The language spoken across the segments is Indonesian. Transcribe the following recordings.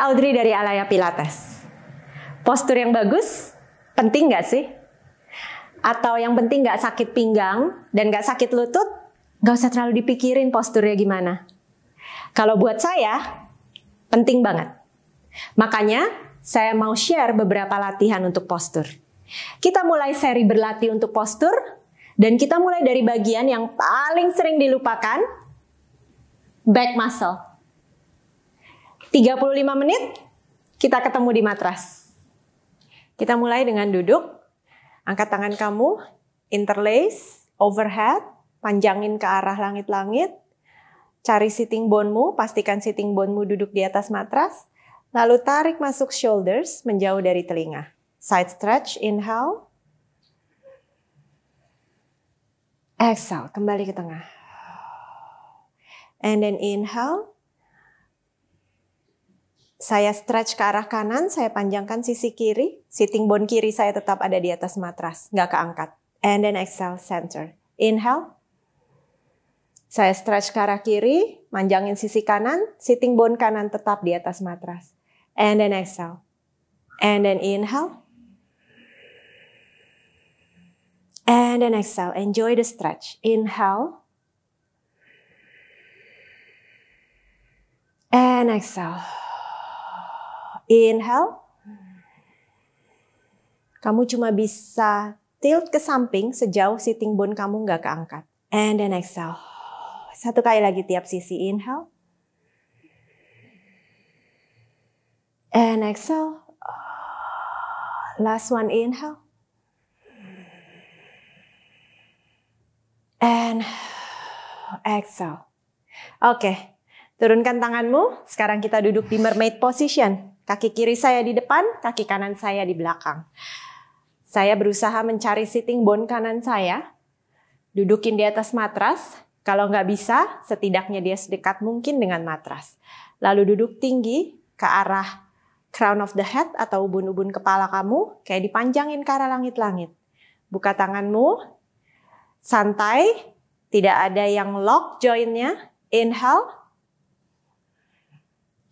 Audrey dari Alaya Pilates. Postur yang bagus penting nggak sih? Atau yang penting nggak sakit pinggang dan nggak sakit lutut? Nggak usah terlalu dipikirin posturnya gimana. Kalau buat saya, penting banget. Makanya saya mau share beberapa latihan untuk postur. Kita mulai seri berlatih untuk postur, dan kita mulai dari bagian yang paling sering dilupakan, back muscle. 35 menit kita ketemu di matras. Kita mulai dengan duduk, angkat tangan kamu, interlace, overhead, panjangin ke arah langit-langit, cari sitting bone-mu, pastikan sitting bone-mu duduk di atas matras, lalu tarik masuk shoulders menjauh dari telinga. Side stretch, inhale. Exhale, kembali ke tengah. And then inhale. Saya stretch ke arah kanan, saya panjangkan sisi kiri. Sitting bone kiri saya tetap ada di atas matras, nggak keangkat. And then exhale center. Inhale. Saya stretch ke arah kiri, manjangin sisi kanan, sitting bone kanan tetap di atas matras. And then exhale. And then inhale. And then exhale. Enjoy the stretch. Inhale. And exhale. Inhale. Kamu cuma bisa tilt ke samping sejauh sitting bone kamu nggak keangkat. And then exhale. Satu kali lagi tiap sisi. Inhale. And exhale. Last one inhale. And exhale. Oke, okay. turunkan tanganmu. Sekarang kita duduk di mermaid position. Kaki kiri saya di depan, kaki kanan saya di belakang. Saya berusaha mencari sitting bone kanan saya. Dudukin di atas matras. Kalau nggak bisa, setidaknya dia sedekat mungkin dengan matras. Lalu duduk tinggi ke arah crown of the head atau ubun-ubun kepala kamu, kayak dipanjangin ke arah langit-langit. Buka tanganmu, santai, tidak ada yang lock jointnya. Inhale,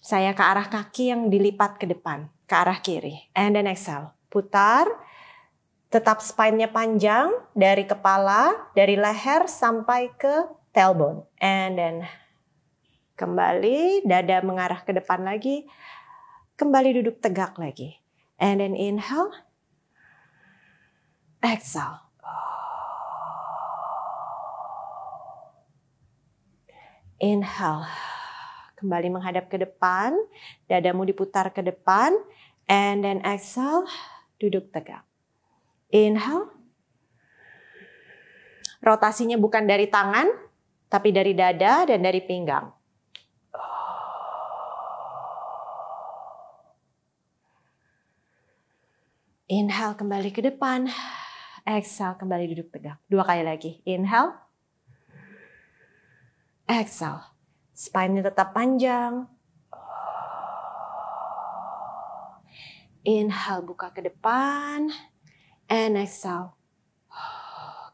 saya ke arah kaki yang dilipat ke depan, ke arah kiri. And then exhale. Putar. Tetap spine-nya panjang dari kepala, dari leher sampai ke tailbone. And then kembali dada mengarah ke depan lagi. Kembali duduk tegak lagi. And then inhale. Exhale. Inhale. Kembali menghadap ke depan, dadamu diputar ke depan, and then exhale, duduk tegak. Inhale. Rotasinya bukan dari tangan, tapi dari dada dan dari pinggang. Inhale kembali ke depan. Exhale kembali duduk tegak. Dua kali lagi. Inhale. Exhale. Spine-nya tetap panjang. Inhale, buka ke depan. And exhale.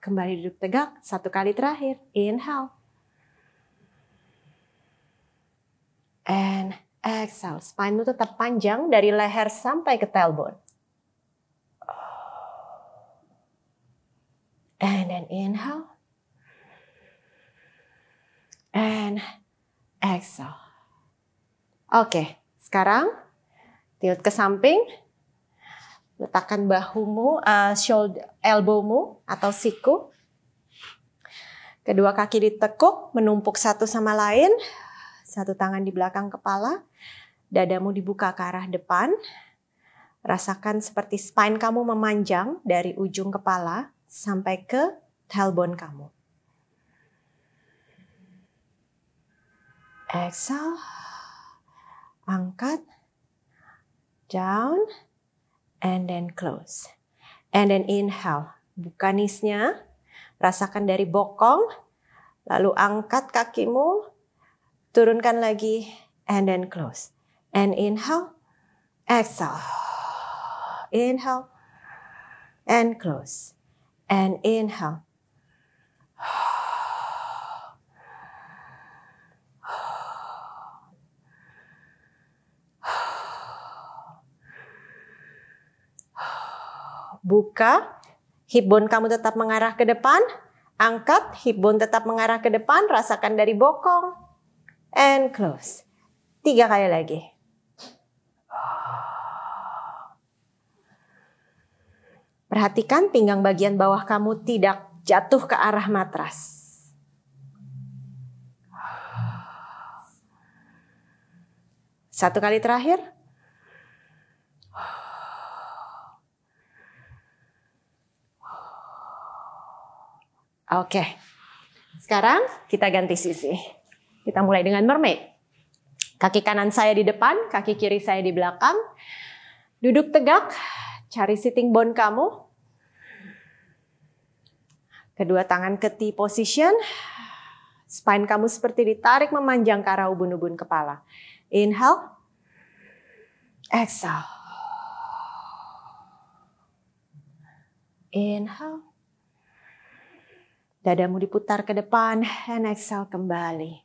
Kembali duduk tegak, satu kali terakhir. Inhale. And exhale. Spine-mu tetap panjang dari leher sampai ke tailbone. And then inhale. And exhale. Oke, sekarang tilt ke samping. Letakkan bahumu, uh, shoulder, elbowmu atau siku. Kedua kaki ditekuk, menumpuk satu sama lain. Satu tangan di belakang kepala. Dadamu dibuka ke arah depan. Rasakan seperti spine kamu memanjang dari ujung kepala sampai ke tailbone kamu. exhale, angkat, down, and then close. And then inhale, buka nisnya, rasakan dari bokong, lalu angkat kakimu, turunkan lagi, and then close. And inhale, exhale, inhale, and close. And inhale, buka, hip bone kamu tetap mengarah ke depan, angkat, hip bone tetap mengarah ke depan, rasakan dari bokong, and close. Tiga kali lagi. Perhatikan pinggang bagian bawah kamu tidak jatuh ke arah matras. Satu kali terakhir. Oke. Sekarang kita ganti sisi. Kita mulai dengan mermaid. Kaki kanan saya di depan, kaki kiri saya di belakang. Duduk tegak, cari sitting bone kamu. Kedua tangan ke T position. Spine kamu seperti ditarik memanjang ke arah ubun-ubun kepala. Inhale. Exhale. Inhale. Dadamu diputar ke depan and exhale kembali.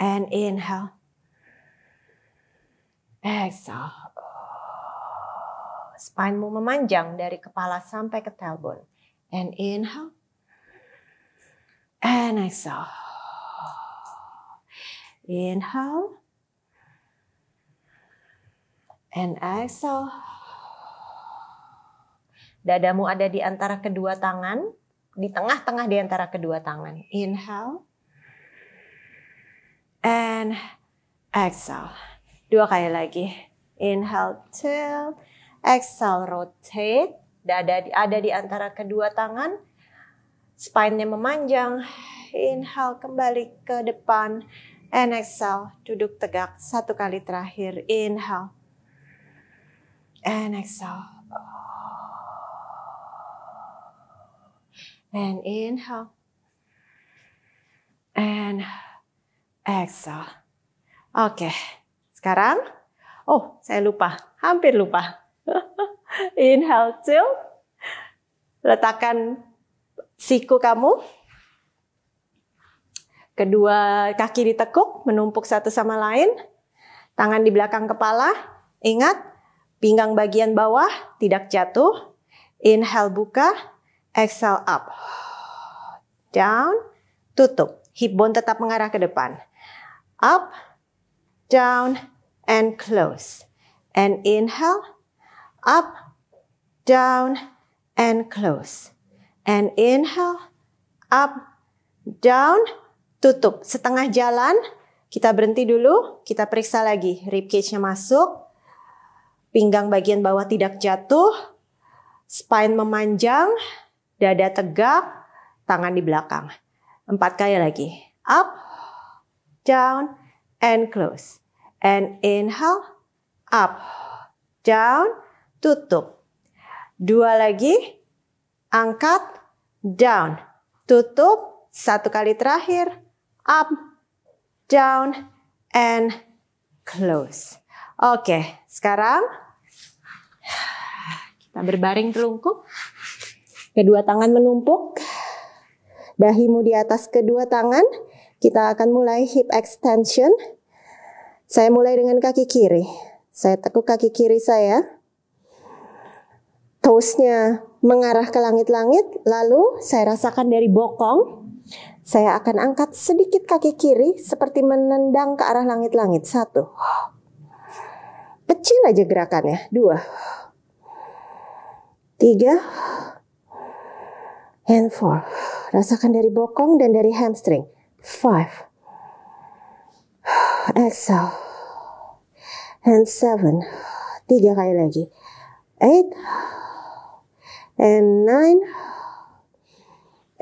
And inhale. Exhale. Spinemu memanjang dari kepala sampai ke tailbone. And inhale. And exhale. Inhale. And exhale. Dadamu ada di antara kedua tangan di tengah-tengah di antara kedua tangan. Inhale. And exhale. Dua kali lagi. Inhale, tilt. Exhale, rotate. Dada ada di antara kedua tangan. Spine-nya memanjang. Inhale, kembali ke depan. And exhale, duduk tegak. Satu kali terakhir. Inhale. And exhale. And inhale. And exhale. Oke, sekarang. Oh, saya lupa. Hampir lupa. inhale, chill. Letakkan siku kamu. Kedua kaki ditekuk, menumpuk satu sama lain. Tangan di belakang kepala. Ingat, pinggang bagian bawah tidak jatuh. Inhale, buka. Exhale up. Down. Tutup. Hip bone tetap mengarah ke depan. Up. Down. And close. And inhale. Up. Down. And close. And inhale. Up. Down. Tutup. Setengah jalan. Kita berhenti dulu. Kita periksa lagi. Ribcage-nya masuk. Pinggang bagian bawah tidak jatuh. Spine memanjang dada tegak, tangan di belakang. Empat kali lagi. Up, down, and close. And inhale, up, down, tutup. Dua lagi, angkat, down, tutup. Satu kali terakhir, up, down, and close. Oke, sekarang kita berbaring telungkup. Kedua tangan menumpuk, dahimu di atas kedua tangan. Kita akan mulai hip extension. Saya mulai dengan kaki kiri. Saya tekuk kaki kiri saya. Toesnya mengarah ke langit-langit, lalu saya rasakan dari bokong. Saya akan angkat sedikit kaki kiri seperti menendang ke arah langit-langit. Satu. Kecil aja gerakannya. Dua. Tiga. Tiga And four. Rasakan dari bokong dan dari hamstring. Five. Exhale. And seven. Tiga kali lagi. Eight. And nine.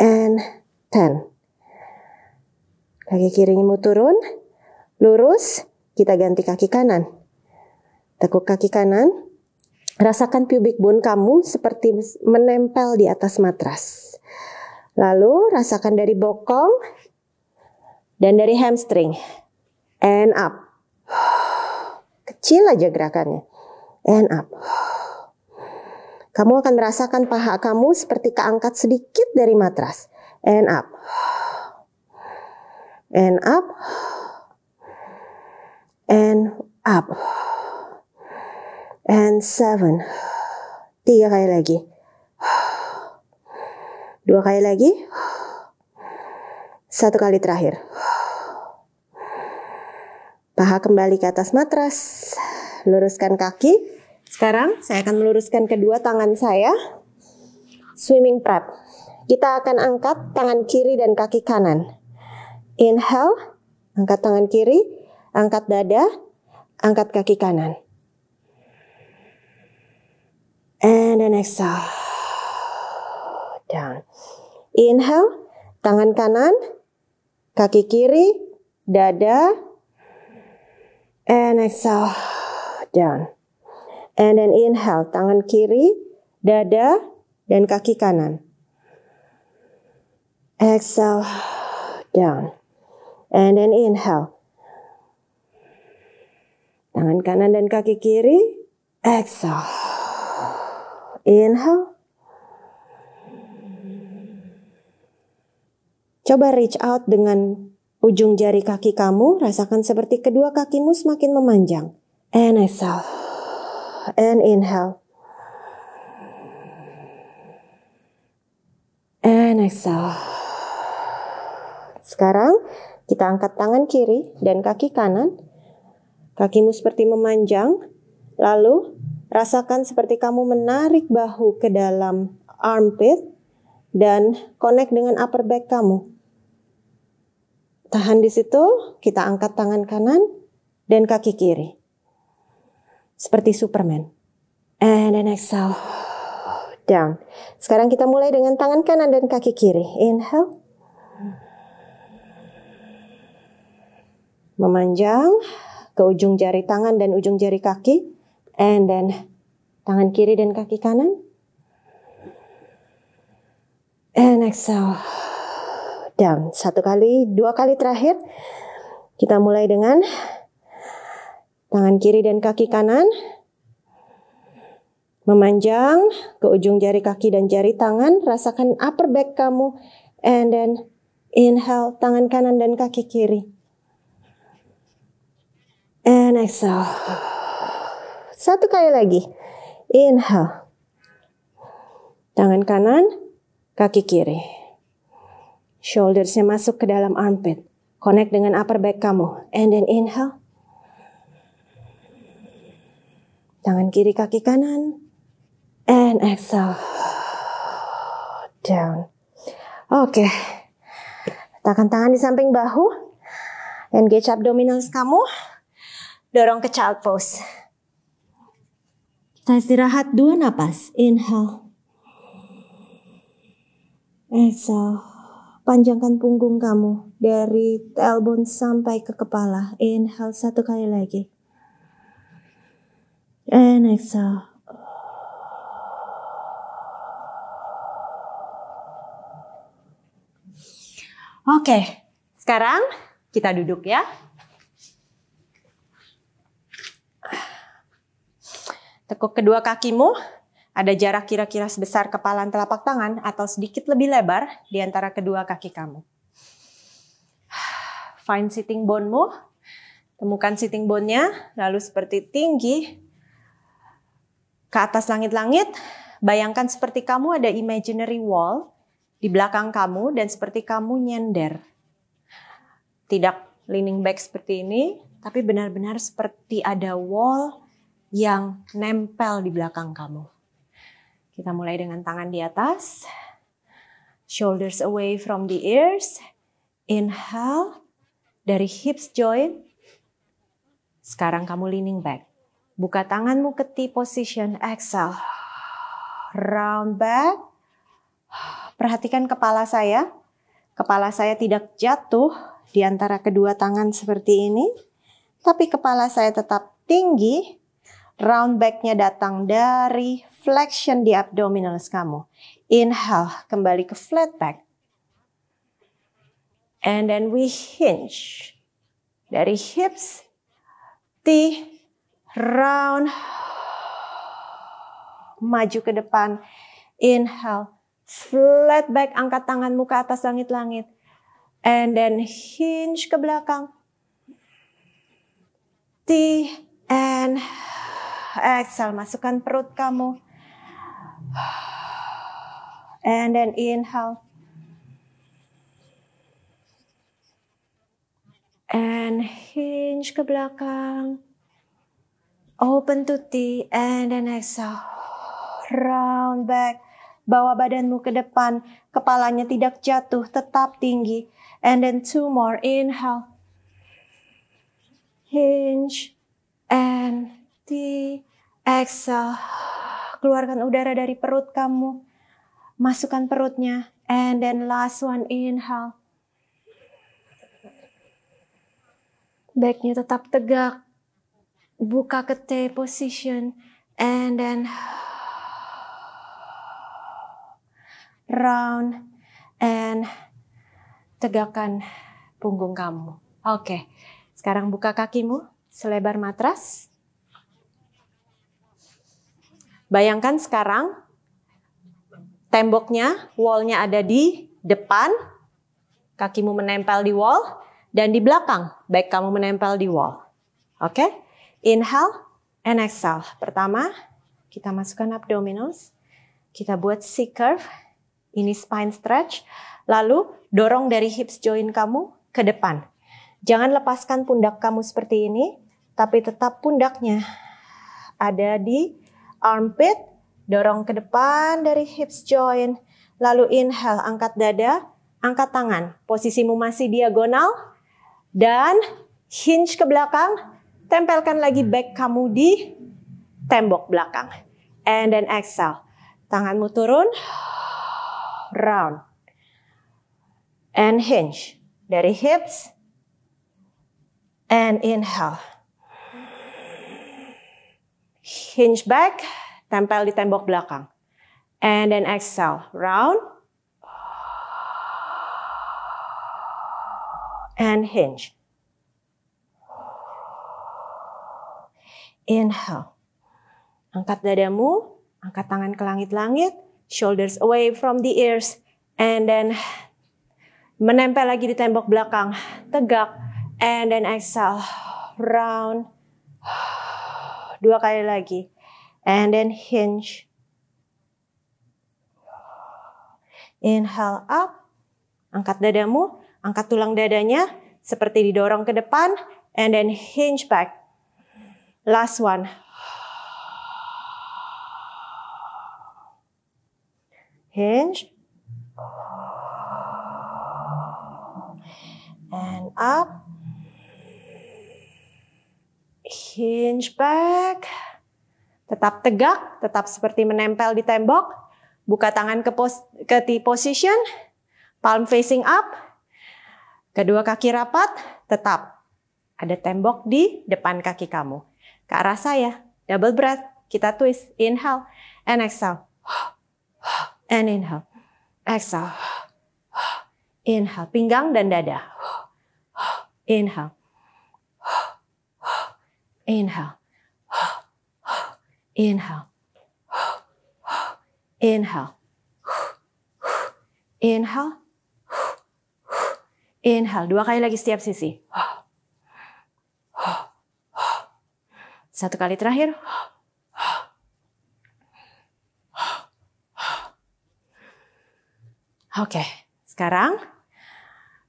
And ten. Kaki kirinya mau turun. Lurus. Kita ganti kaki kanan. Tekuk kaki kanan. Rasakan pubic bone kamu seperti menempel di atas matras. Lalu rasakan dari bokong dan dari hamstring. And up. Kecil aja gerakannya. And up. Kamu akan merasakan paha kamu seperti keangkat sedikit dari matras. And up. And up. And up and seven. Tiga kali lagi. Dua kali lagi. Satu kali terakhir. Paha kembali ke atas matras. Luruskan kaki. Sekarang saya akan meluruskan kedua tangan saya. Swimming prep. Kita akan angkat tangan kiri dan kaki kanan. Inhale, angkat tangan kiri, angkat dada, angkat kaki kanan. And then exhale. Down. Inhale, tangan kanan, kaki kiri, dada. And exhale. Down. And then inhale, tangan kiri, dada, dan kaki kanan. Exhale, down. And then inhale. Tangan kanan dan kaki kiri. Exhale. Inhale. Coba reach out dengan ujung jari kaki kamu. Rasakan seperti kedua kakimu semakin memanjang. And exhale. And inhale. And exhale. Sekarang kita angkat tangan kiri dan kaki kanan. Kakimu seperti memanjang. Lalu Rasakan seperti kamu menarik bahu ke dalam armpit dan connect dengan upper back kamu. Tahan di situ, kita angkat tangan kanan dan kaki kiri. Seperti Superman. And then exhale. Down. Sekarang kita mulai dengan tangan kanan dan kaki kiri. Inhale. Memanjang ke ujung jari tangan dan ujung jari kaki. And then tangan kiri dan kaki kanan. And exhale. Down. Satu kali, dua kali terakhir. Kita mulai dengan tangan kiri dan kaki kanan. Memanjang ke ujung jari kaki dan jari tangan. Rasakan upper back kamu. And then inhale tangan kanan dan kaki kiri. And exhale. Satu kali lagi. Inhale. Tangan kanan, kaki kiri. Shouldersnya masuk ke dalam armpit. Connect dengan upper back kamu. And then inhale. Tangan kiri, kaki kanan. And exhale. Down. Oke. Okay. Letakkan tangan di samping bahu. Engage abdominals kamu. Dorong ke child pose. Kita istirahat dua napas. Inhale. Exhale. Panjangkan punggung kamu dari tailbone sampai ke kepala. Inhale satu kali lagi. And exhale. Oke, sekarang kita duduk ya. Tekuk kedua kakimu, ada jarak kira-kira sebesar kepalan telapak tangan atau sedikit lebih lebar di antara kedua kaki kamu. Find sitting bone-mu, temukan sitting bone-nya, lalu seperti tinggi ke atas langit-langit, bayangkan seperti kamu ada imaginary wall di belakang kamu dan seperti kamu nyender. Tidak leaning back seperti ini, tapi benar-benar seperti ada wall yang nempel di belakang kamu. Kita mulai dengan tangan di atas. Shoulders away from the ears. Inhale dari hips join. Sekarang kamu leaning back. Buka tanganmu ke T position. Exhale. Round back. Perhatikan kepala saya. Kepala saya tidak jatuh di antara kedua tangan seperti ini. Tapi kepala saya tetap tinggi Round backnya datang dari flexion di abdominals kamu. Inhale, kembali ke flat back. And then we hinge. Dari hips, T, round. Maju ke depan. Inhale, flat back, angkat tanganmu ke atas langit-langit. And then hinge ke belakang. T, and exhale, masukkan perut kamu. And then inhale. And hinge ke belakang. Open to T and then exhale. Round back. Bawa badanmu ke depan, kepalanya tidak jatuh, tetap tinggi. And then two more, inhale. Hinge and di exhale, keluarkan udara dari perut kamu. Masukkan perutnya. And then last one, inhale. Backnya tetap tegak. Buka ke T position. And then round and tegakkan punggung kamu. Oke, okay. sekarang buka kakimu selebar matras. Bayangkan sekarang temboknya, wallnya ada di depan, kakimu menempel di wall, dan di belakang, baik kamu menempel di wall. Oke? Okay? Inhale and exhale. Pertama, kita masukkan abdominals. Kita buat C-curve. Ini spine stretch. Lalu dorong dari hips join kamu ke depan. Jangan lepaskan pundak kamu seperti ini, tapi tetap pundaknya ada di armpit, dorong ke depan dari hips joint. Lalu inhale, angkat dada, angkat tangan. Posisimu masih diagonal dan hinge ke belakang. Tempelkan lagi back kamu di tembok belakang. And then exhale. Tanganmu turun, round. And hinge. Dari hips. And inhale hinge back, tempel di tembok belakang. And then exhale, round. And hinge. Inhale. Angkat dadamu, angkat tangan ke langit-langit, shoulders away from the ears, and then menempel lagi di tembok belakang, tegak, and then exhale, round dua kali lagi and then hinge inhale up angkat dadamu angkat tulang dadanya seperti didorong ke depan and then hinge back last one hinge and up hinge back. Tetap tegak, tetap seperti menempel di tembok. Buka tangan ke, pos ke T position, palm facing up. Kedua kaki rapat, tetap. Ada tembok di depan kaki kamu. Ke arah saya, double breath. Kita twist, inhale and exhale. And inhale, exhale. Inhale, pinggang dan dada. Inhale. Inhale. Inhale. Inhale. Inhale. Inhale. Dua kali lagi setiap sisi. Satu kali terakhir. Oke, sekarang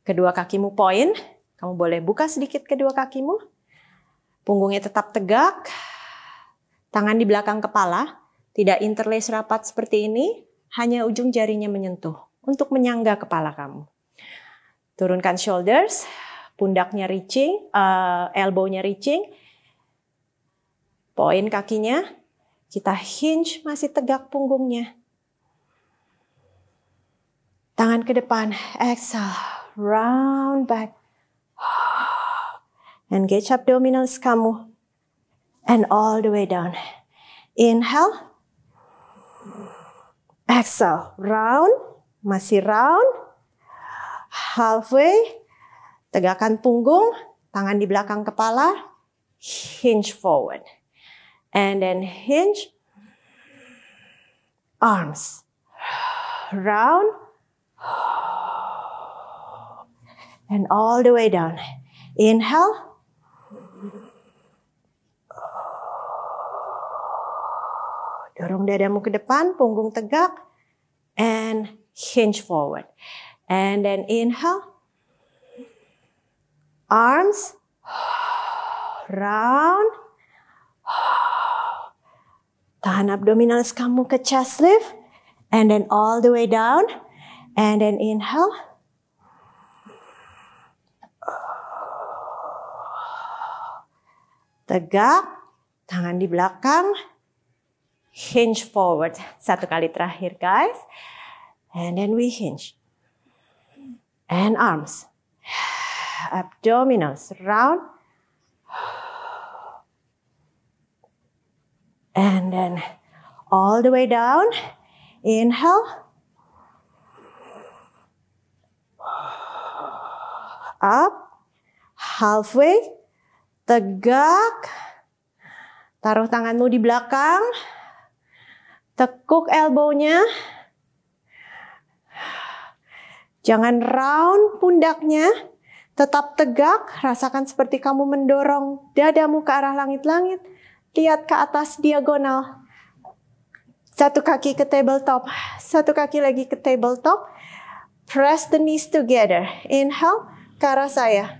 kedua kakimu poin. Kamu boleh buka sedikit kedua kakimu. Punggungnya tetap tegak, tangan di belakang kepala, tidak interlace rapat seperti ini, hanya ujung jarinya menyentuh untuk menyangga kepala kamu. Turunkan shoulders, pundaknya reaching, uh, elbownya reaching, poin kakinya, kita hinge masih tegak punggungnya. Tangan ke depan, exhale, round back. And Engage abdominals kamu. And all the way down. Inhale. Exhale. Round. Masih round. Halfway. Tegakkan punggung. Tangan di belakang kepala. Hinge forward. And then hinge. Arms. Round. And all the way down. Inhale. dorong dadamu ke depan, punggung tegak, and hinge forward. And then inhale, arms round, tahan abdominal kamu ke chest lift, and then all the way down, and then inhale. Tegak, tangan di belakang, hinge forward. Satu kali terakhir guys. And then we hinge. And arms. Abdominals round. And then all the way down. Inhale. Up. Halfway. Tegak. Taruh tanganmu di belakang. Tekuk elbownya. Jangan round pundaknya. Tetap tegak, rasakan seperti kamu mendorong dadamu ke arah langit-langit. Lihat ke atas diagonal. Satu kaki ke tabletop, satu kaki lagi ke tabletop. Press the knees together. Inhale ke arah saya.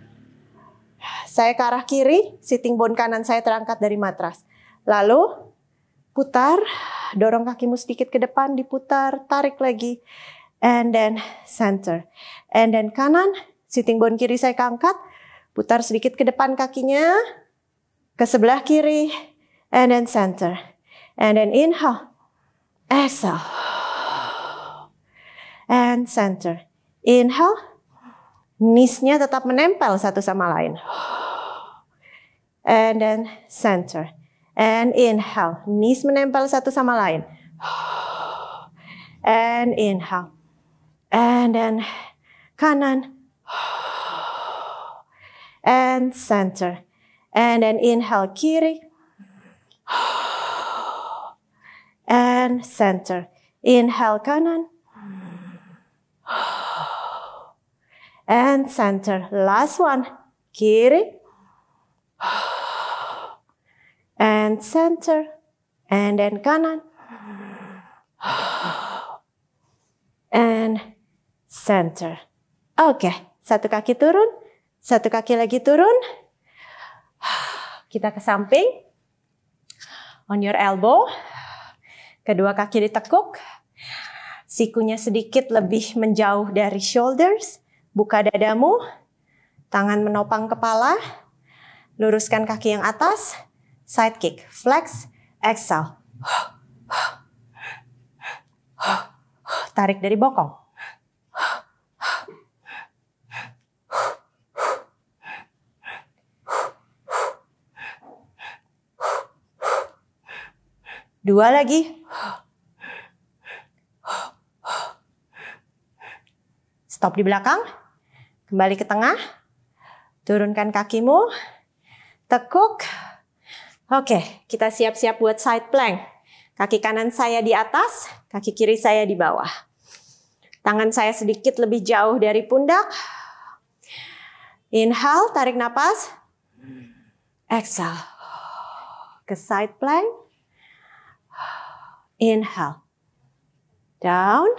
Saya ke arah kiri, sitting bone kanan saya terangkat dari matras. Lalu putar, dorong kakimu sedikit ke depan, diputar, tarik lagi, and then center. And then kanan, sitting bone kiri saya angkat, putar sedikit ke depan kakinya, ke sebelah kiri, and then center. And then inhale, exhale, and center. Inhale, nisnya tetap menempel satu sama lain. And then center. And inhale, knees menempel satu sama lain. And inhale. And then kanan. And center. And then inhale kiri. And center. Inhale kanan. And center. Last one. Kiri. and center and then kanan and center. Oke, satu kaki turun, satu kaki lagi turun. Kita ke samping. On your elbow. Kedua kaki ditekuk. Sikunya sedikit lebih menjauh dari shoulders. Buka dadamu. Tangan menopang kepala. Luruskan kaki yang atas. Sidekick, flex, exhale. Tarik dari bokong. Dua lagi. Stop di belakang. Kembali ke tengah. Turunkan kakimu. Tekuk. Oke, kita siap-siap buat side plank. Kaki kanan saya di atas, kaki kiri saya di bawah. Tangan saya sedikit lebih jauh dari pundak. Inhale, tarik napas. Exhale. Ke side plank. Inhale. Down.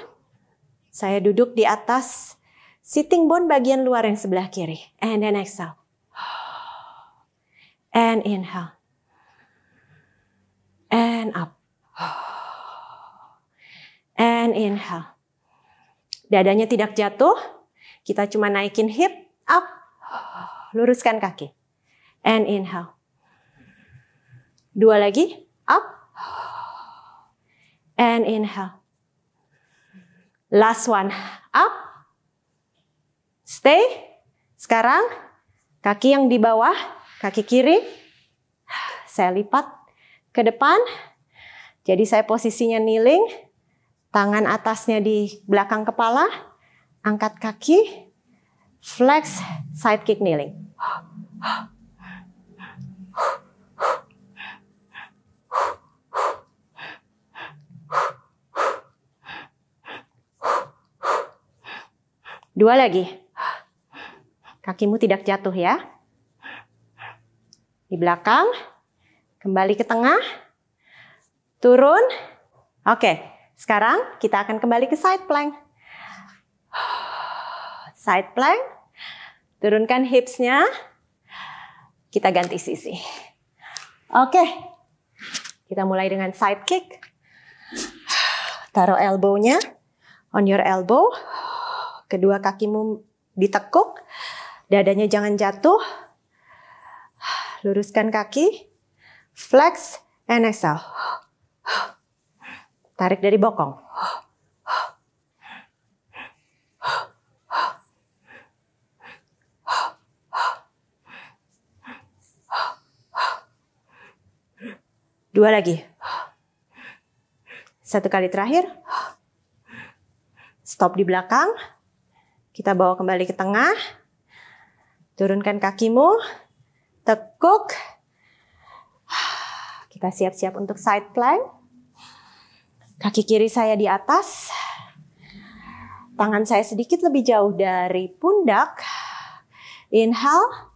Saya duduk di atas sitting bone bagian luar yang sebelah kiri. And then exhale. And inhale and up. And inhale. Dadanya tidak jatuh. Kita cuma naikin hip, up. Luruskan kaki. And inhale. Dua lagi, up. And inhale. Last one, up. Stay. Sekarang kaki yang di bawah, kaki kiri saya lipat ke depan. Jadi saya posisinya kneeling, tangan atasnya di belakang kepala, angkat kaki, flex side kick kneeling. Dua lagi. Kakimu tidak jatuh ya. Di belakang, Kembali ke tengah. Turun. Oke, sekarang kita akan kembali ke side plank. Side plank. Turunkan hipsnya. Kita ganti sisi. Oke. Kita mulai dengan side kick. Taruh elbownya on your elbow. Kedua kakimu ditekuk. Dadanya jangan jatuh. Luruskan kaki. Flex and exhale. Tarik dari bokong. Dua lagi. Satu kali terakhir. Stop di belakang. Kita bawa kembali ke tengah. Turunkan kakimu. Tekuk. Kita siap-siap untuk side plank. Kaki kiri saya di atas. Tangan saya sedikit lebih jauh dari pundak. Inhale.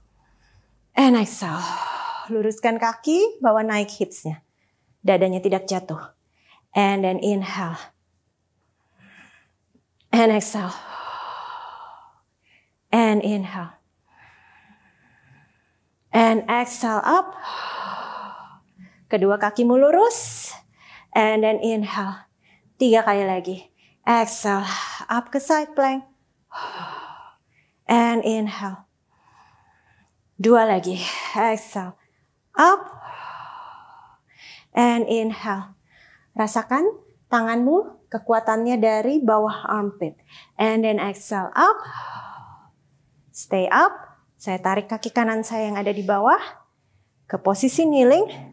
And exhale. Luruskan kaki, bawa naik hipsnya. Dadanya tidak jatuh. And then inhale. And exhale. And inhale. And exhale up. Kedua kakimu lurus. And then inhale. Tiga kali lagi. Exhale. Up ke side plank. And inhale. Dua lagi. Exhale. Up. And inhale. Rasakan tanganmu kekuatannya dari bawah armpit. And then exhale up. Stay up. Saya tarik kaki kanan saya yang ada di bawah ke posisi kneeling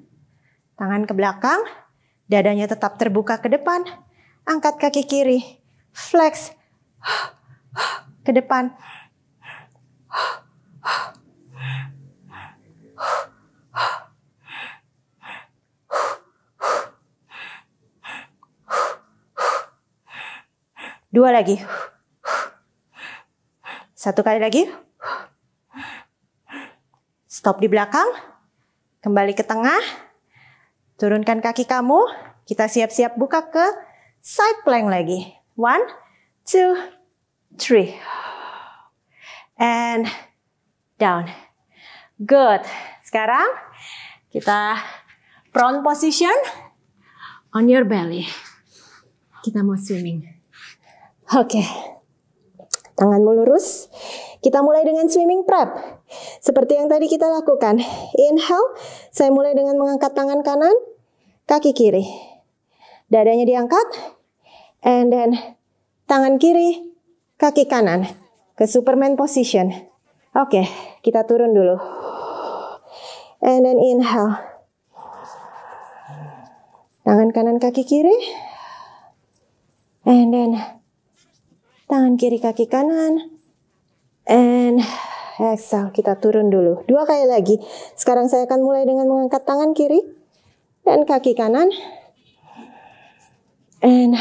Tangan ke belakang, dadanya tetap terbuka ke depan. Angkat kaki kiri, flex ke depan. Dua lagi. Satu kali lagi. Stop di belakang. Kembali ke tengah. Turunkan kaki kamu. Kita siap-siap buka ke side plank lagi. One, two, three. And down. Good. Sekarang kita prone position on your belly. Kita mau swimming. Oke. Okay. Tanganmu lurus. Kita mulai dengan swimming prep. Seperti yang tadi kita lakukan. Inhale, saya mulai dengan mengangkat tangan kanan, kaki kiri. Dadanya diangkat, and then tangan kiri, kaki kanan. Ke Superman position. Oke, okay, kita turun dulu. And then inhale. Tangan kanan kaki kiri. And then tangan kiri kaki kanan. And exhale, kita turun dulu. Dua kali lagi. Sekarang saya akan mulai dengan mengangkat tangan kiri dan kaki kanan. And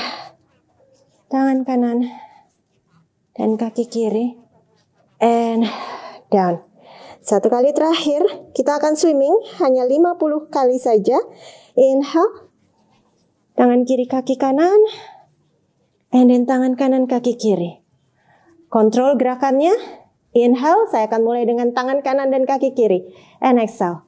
tangan kanan dan kaki kiri. And down. Satu kali terakhir, kita akan swimming hanya 50 kali saja. Inhale. Tangan kiri kaki kanan. And then tangan kanan kaki kiri. Kontrol gerakannya. Inhale, saya akan mulai dengan tangan kanan dan kaki kiri. And exhale.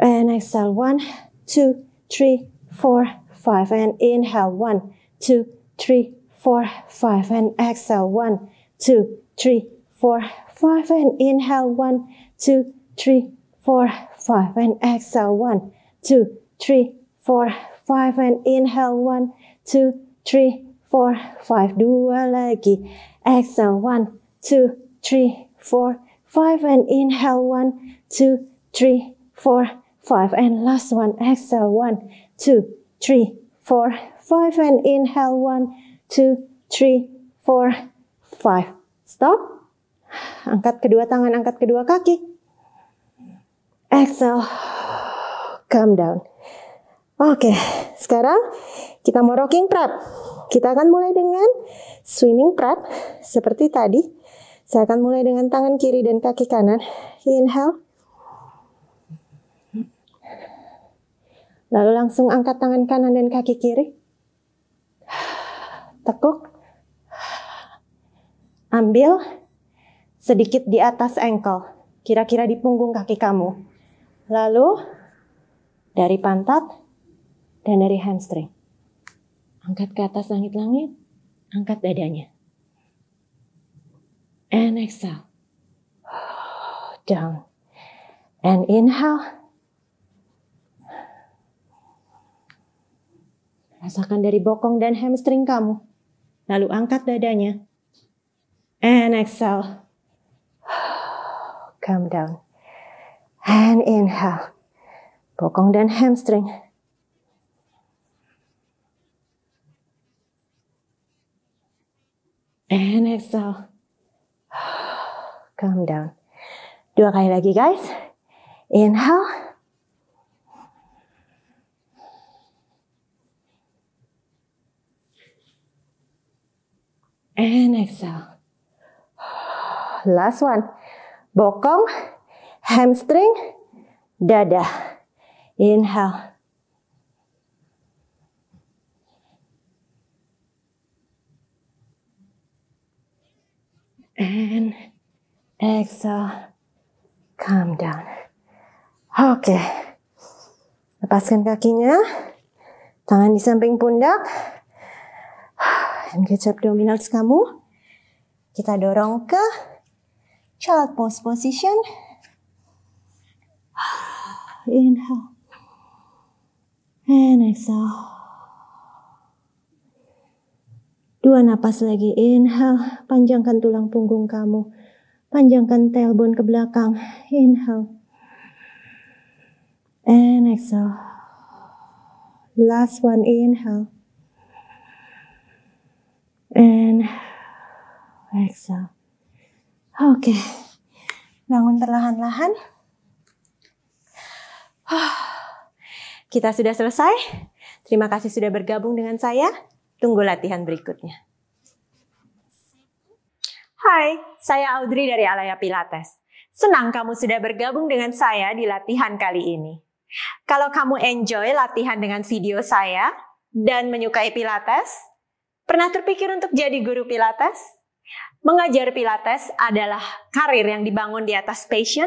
And exhale. One, two, three, four, five. And inhale. One, two, three, four, five. And exhale. One, two, three, four, five. And inhale. One, two, three, four, five. And exhale. One, two, three, four, five. And inhale. One, two, three, four, five, dua lagi. Exhale, one, two, three, four, five, and inhale, one, two, three, four, five, and last one. Exhale, one, two, three, four, five, and inhale, one, two, three, four, five. Stop. Angkat kedua tangan, angkat kedua kaki. Exhale, calm down. Oke, sekarang kita mau rocking prep. Kita akan mulai dengan swimming prep seperti tadi. Saya akan mulai dengan tangan kiri dan kaki kanan. Inhale. Lalu langsung angkat tangan kanan dan kaki kiri. Tekuk. Ambil sedikit di atas ankle, kira-kira di punggung kaki kamu. Lalu dari pantat dan dari hamstring angkat ke atas langit-langit, angkat dadanya. And exhale. Down. And inhale. Rasakan dari bokong dan hamstring kamu. Lalu angkat dadanya. And exhale. Come down. And inhale. Bokong dan hamstring. And exhale. Calm down. Dua kali lagi guys. Inhale. And exhale. Last one. Bokong, hamstring, dada. Inhale. and exhale. Calm down. Oke. Okay. Lepaskan kakinya. Tangan di samping pundak. Engage abdominals kamu. Kita dorong ke child pose position. Inhale. And exhale. Dua napas lagi, inhale, panjangkan tulang punggung kamu. Panjangkan tailbone ke belakang, inhale. And exhale. Last one, inhale. And exhale. Oke, okay. bangun perlahan-lahan. Kita sudah selesai. Terima kasih sudah bergabung dengan saya. Tunggu latihan berikutnya. Hai, saya Audrey dari Alaya Pilates. Senang kamu sudah bergabung dengan saya di latihan kali ini. Kalau kamu enjoy latihan dengan video saya dan menyukai Pilates, pernah terpikir untuk jadi guru Pilates? Mengajar Pilates adalah karir yang dibangun di atas passion,